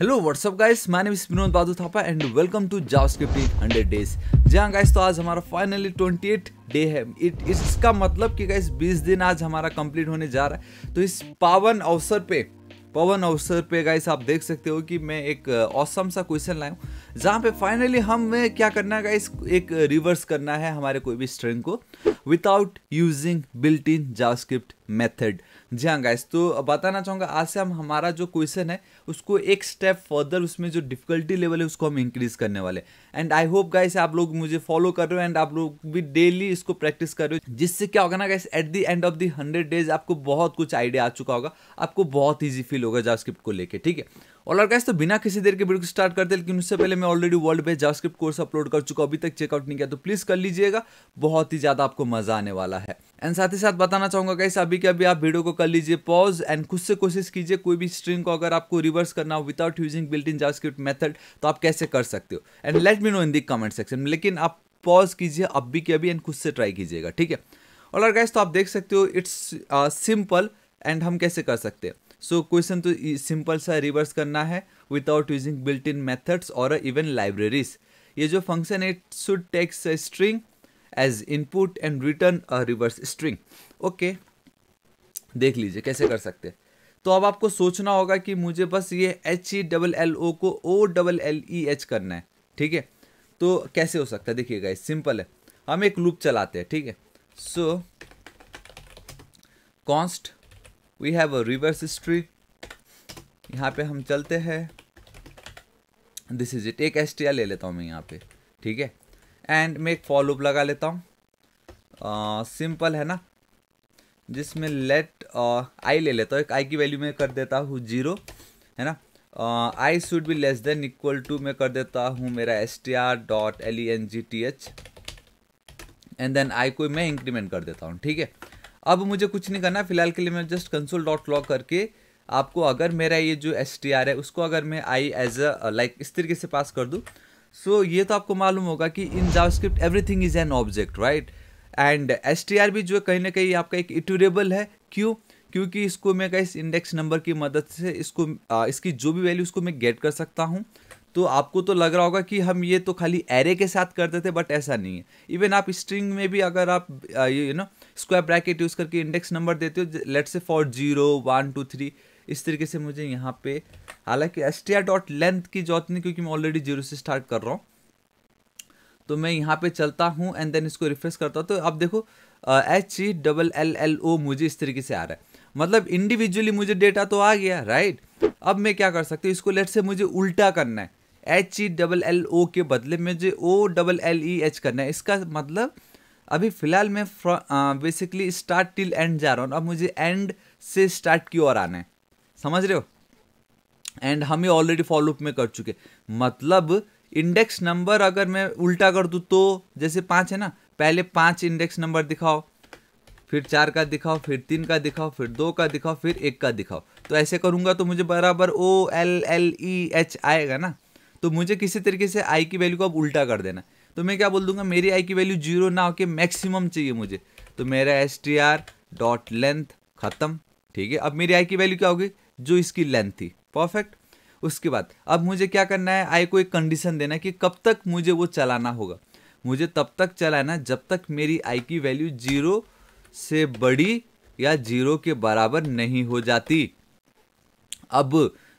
hello WhatsApp guys my name is Vinod Badu Thapa and welcome to JavaScript in hundred days जी हाँ guys तो आज हमारा फाइनली 28 डे है इट इसका मतलब कि गाइस 20 दिन आज हमारा कंप्लीट होने जा रहा है तो इस पावन अवसर पे पवन अवसर पे गाइस आप देख सकते हो कि मैं एक औसम uh, सा क्वेश्चन लाया हूँ जहाँ पे फाइनली हमें क्या करना है गाइस एक रिवर्स करना है हमारे कोई भी स्ट्रिंग को without using built in JavaScript method जी हाँ गाइस तो बताना चाहूँगा आज से हम हमारा जो क्वेश्चन है उसको एक स्टेप फर्दर उसमें जो डिफिकल्टी लेवल है उसको हम इंक्रीज करने वाले एंड आई होप गाइस आप लोग मुझे फॉलो कर रहे हो एंड आप लोग भी डेली इसको प्रैक्टिस कर रहे हो जिससे क्या होगा ना guys at the end of the hundred days आपको बहुत कुछ आइडिया आ चुका होगा आपको बहुत ईजी फील होगा जावास्क्रिप्ट को लेकर ठीक है और गैस तो बिना किसी देर के वीडियो को स्टार्ट करते लेकिन उससे पहले मैं already world best JavaScript course upload कर चुका अभी तक चेकआउट नहीं किया तो प्लीज़ कर लीजिएगा बहुत ही ज़्यादा आपको मज़ा आने वाला है एंड साथ ही साथ बताना चाहूंगा कैसे अभी के अभी आप वीडियो को कर लीजिए पॉज एंड खुद से कोशिश कीजिए कोई भी स्ट्रिंग को अगर आपको रिवर्स करना हो without using built in JavaScript method तो आप कैसे कर सकते हो and let me know in the comment section लेकिन आप पॉज कीजिए अभी के अभी एंड खुद से ट्राई कीजिएगा ठीक है और गैस तो आप देख सकते हो इट्स सिंपल एंड हम कैसे कर सकते हैं सो क्वेश्चन तो सिंपल सा रिवर्स करना है without using built in methods और इवन लाइब्रेरीज ये जो फंक्शन है it should takes a string as input and return a reverse string okay देख लीजिए कैसे कर सकते हैं तो अब आपको सोचना होगा कि मुझे बस ये H E double L O को O double L E H करना है ठीक है तो कैसे हो सकता है देखिएगा सिंपल है हम एक लूप चलाते हैं ठीक है so const we have a reverse history यहाँ पे हम चलते हैं दिस इज इट एक एस ले लेता हूँ मैं यहाँ पे ठीक है एंड मैं एक फॉलोअप लगा लेता हूँ सिंपल है ना जिसमें लेट आई ले लेता हूँ एक आई की वैल्यू में कर देता हूँ जीरो है ना I should be less than equal to मैं कर देता हूँ मेरा S T R dot L E N G T H and then I को मैं इंक्रीमेंट कर देता हूँ ठीक है अब मुझे कुछ नहीं करना फिलहाल के लिए मैं जस्ट कंसोल डॉट लॉग करके आपको अगर मेरा ये जो एस टी आर है उसको अगर मैं आई एज अ लाइक इस तरीके से पास कर दूँ सो so, ये तो आपको मालूम होगा कि in JavaScript everything is an object right and S T R भी जो कहीं ना कहीं आपका एक इटूरेबल है क्यों क्योंकि इसको मैं इस इंडेक्स नंबर की मदद से इसको आ, uh, इसकी जो भी वैल्यू उसको मैं गेट कर सकता हूँ तो आपको तो लग रहा होगा कि हम ये तो खाली एरे के साथ करते थे बट ऐसा नहीं है इवन आप स्ट्रिंग में भी अगर आप you know square bracket use करके इंडेक्स नंबर देते हो let's say for zero one two three इस तरीके से मुझे यहाँ पे हालांकि S T R dot length की जरूरत नहीं क्योंकि मैं ऑलरेडी जीरो से स्टार्ट कर रहा हूँ तो मैं यहाँ पे चलता हूँ एंड देन इसको रिफ्रेश करता हूँ तो आप देखो H E double L L O मुझे इस तरीके से आ रहा है मतलब इंडिविजुअली मुझे डेटा तो आ गया राइट अब मैं क्या कर सकती हूँ इसको लेट से मुझे उल्टा करना है H E double L O के बदले में जो O double L E H करना है इसका मतलब अभी फ़िलहाल मैं बेसिकली स्टार्ट टिल एंड जा रहा हूँ अब मुझे एंड से स्टार्ट की ओर आना है समझ रहे हो एंड हम ये ऑलरेडी फॉलोअप में कर चुके मतलब इंडेक्स नंबर अगर मैं उल्टा कर दूँ तो जैसे पाँच है ना पहले पाँच इंडेक्स नंबर दिखाओ फिर चार का दिखाओ फिर तीन का दिखाओ फिर दो का दिखाओ फिर एक का दिखाओ तो ऐसे करूँगा तो मुझे बराबर O L L E H आएगा ना तो मुझे किसी तरीके से आई की वैल्यू को अब उल्टा कर देना तो मैं क्या बोल दूंगा मेरी आई की वैल्यू जीरो ना होके मैक्सिमम चाहिए मुझे तो मेरा S T R dot length ख़त्म ठीक है अब मेरी आई की वैल्यू क्या होगी जो इसकी लेंथ थी परफेक्ट उसके बाद अब मुझे क्या करना है आई को एक कंडीशन देना है कि कब तक मुझे वो चलाना होगा मुझे तब तक चलाना जब तक मेरी आई की वैल्यू जीरो से बड़ी या जीरो के बराबर नहीं हो जाती अब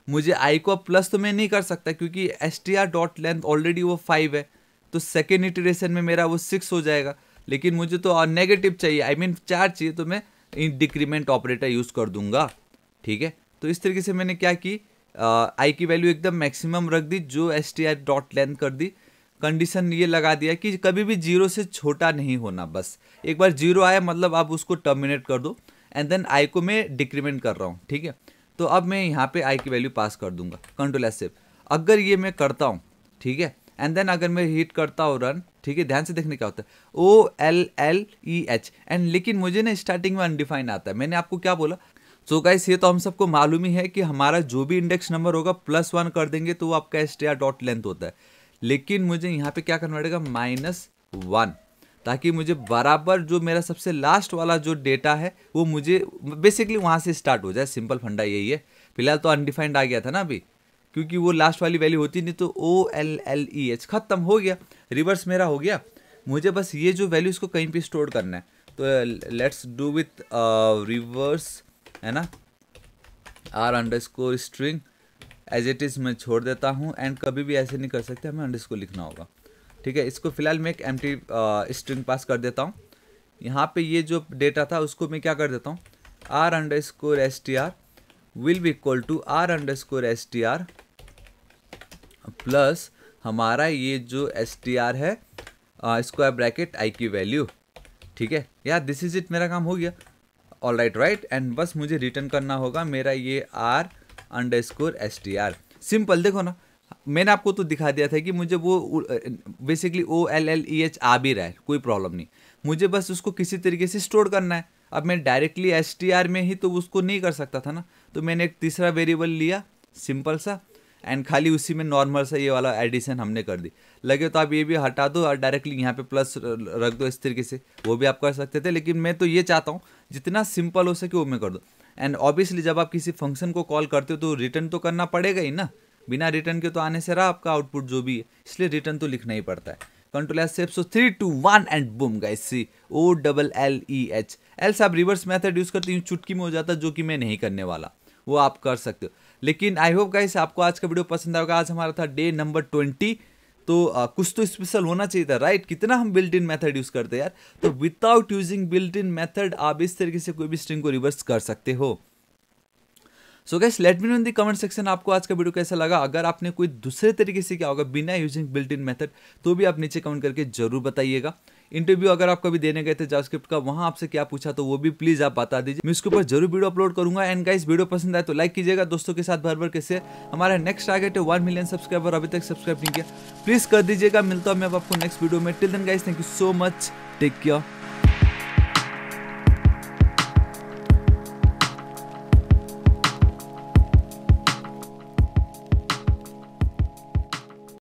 मुझे आई को प्लस तो मैं नहीं कर सकता क्योंकि S T R dot length already वो फाइव है तो सेकेंड इटरेशन में मेरा वो सिक्स हो जाएगा लेकिन मुझे तो नेगेटिव चाहिए आई I मीन mean, चार चाहिए तो मैं डिक्रीमेंट ऑपरेटर यूज़ कर दूंगा ठीक है तो इस तरीके से मैंने क्या की आई की वैल्यू एकदम मैक्सिमम रख दी जो S T R dot length कर दी कंडीशन ये लगा दिया कि कभी भी जीरो से छोटा नहीं होना बस एक बार जीरो आया मतलब आप उसको टर्मिनेट कर दो एंड देन आई को मैं डिक्रीमेंट कर रहा हूँ ठीक है तो अब मैं यहाँ पे आई की वैल्यू पास कर दूंगा कंट्रोल एस सेफ अगर ये मैं करता हूँ ठीक है एंड देन अगर मैं हिट करता हूँ रन ठीक है ध्यान से देखने क्या होता है O L L E H and लेकिन मुझे ना स्टार्टिंग में अनडिफाइन आता है मैंने आपको क्या बोला सो so गाइस ये तो हम सबको मालूम ही है कि हमारा जो भी इंडेक्स नंबर होगा प्लस वन कर देंगे तो वो आपका स्टेयर डॉट लेंथ होता है लेकिन मुझे यहाँ पे क्या करना पड़ेगा माइनस वन ताकि मुझे बराबर जो मेरा सबसे लास्ट वाला जो डेटा है वो मुझे बेसिकली वहाँ से स्टार्ट हो जाए सिंपल फंडा यही है फिलहाल तो अनडिफाइंड आ गया था ना अभी क्योंकि वो लास्ट वाली वैल्यू होती नहीं तो O L L E H खत्म हो गया रिवर्स मेरा हो गया मुझे बस ये जो वैल्यू इसको कहीं पर स्टोर करना है तो लेट्स डू विथ रिवर्स है ना R underscore string as it is मैं छोड़ देता हूँ एंड कभी भी ऐसे नहीं कर सकते हमें अंडर स्कोर लिखना होगा ठीक है इसको फिलहाल मैं एक एम स्ट्रिंग पास कर देता हूँ यहाँ पे ये जो डेटा था उसको मैं क्या कर देता हूँ R underscore S T R will be equal to R underscore S T R plus हमारा ये जो एस टी आर है स्क्वायर ब्रैकेट आई की वैल्यू ठीक है यार दिस इज इट मेरा काम हो गया ऑल राइट राइट एंड बस मुझे रिटर्न करना होगा मेरा ये R underscore S T R simple देखो ना मैंने आपको तो दिखा दिया था कि मुझे वो basically O L L E H आ भी रहा है कोई प्रॉब्लम नहीं मुझे बस उसको किसी तरीके से स्टोर करना है अब मैं डायरेक्टली एस टी आर में ही तो उसको नहीं कर सकता था ना तो मैंने एक तीसरा वेरिएबल लिया सिंपल सा एंड खाली उसी में नॉर्मल सा ये वाला एडिशन हमने कर दी लगे तो आप ये भी हटा दो और डायरेक्टली यहाँ पे प्लस रख दो इस तरीके से वो भी आप कर सकते थे लेकिन मैं तो ये चाहता हूँ जितना सिंपल हो सके वो मैं कर दो एंड ऑब्वियसली जब आप किसी फंक्शन को कॉल करते हो तो रिटर्न तो करना पड़ेगा ही ना बिना रिटर्न के तो आने से रहा आपका आउटपुट जो भी है इसलिए रिटर्न तो लिखना ही पड़ता है control S save so three two one and boom guys see O double L E H L आप रिवर्स मैथड यूज़ करते हैं चुटकी में हो जाता जो कि मैं नहीं करने वाला वो आप कर सकते हो लेकिन आई होप गाइस आपको आज का वीडियो पसंद आएगा आज हमारा था डे नंबर ट्वेंटी तो आ, कुछ तो स्पेशल होना चाहिए था राइट कितना हम बिल्ट इन मेथड यूज़ करते हैं यार तो without using built in method आप इस तरीके से कोई भी स्ट्रिंग को रिवर्स कर सकते हो so guys let me know in the comment section आपको आज का वीडियो कैसा लगा अगर आपने कोई दूसरे तरीके से क्या होगा बिना यूजिंग बिल्ट इन मेथड तो भी आप नीचे कमेंट करके जरूर बताइएगा इंटरव्यू अगर आप कभी देने गए थे जावास्क्रिप्ट का वहां आपसे क्या पूछा तो वो भी प्लीज आप बता दीजिए मैं उसके ऊपर जरूर वीडियो अपलोड करूंगा एंड गाइस वीडियो पसंद आए तो लाइक कीजिएगा दोस्तों के साथ भर भर कैसे हमारा नेक्स्ट टारगेट है वन मिलियन सब्सक्राइबर अभी तक सब्सक्राइब नहीं किया प्लीज कर दीजिएगा मिलता हूँ मैं आपको नेक्स्ट वीडियो में till then guys thank you so much take care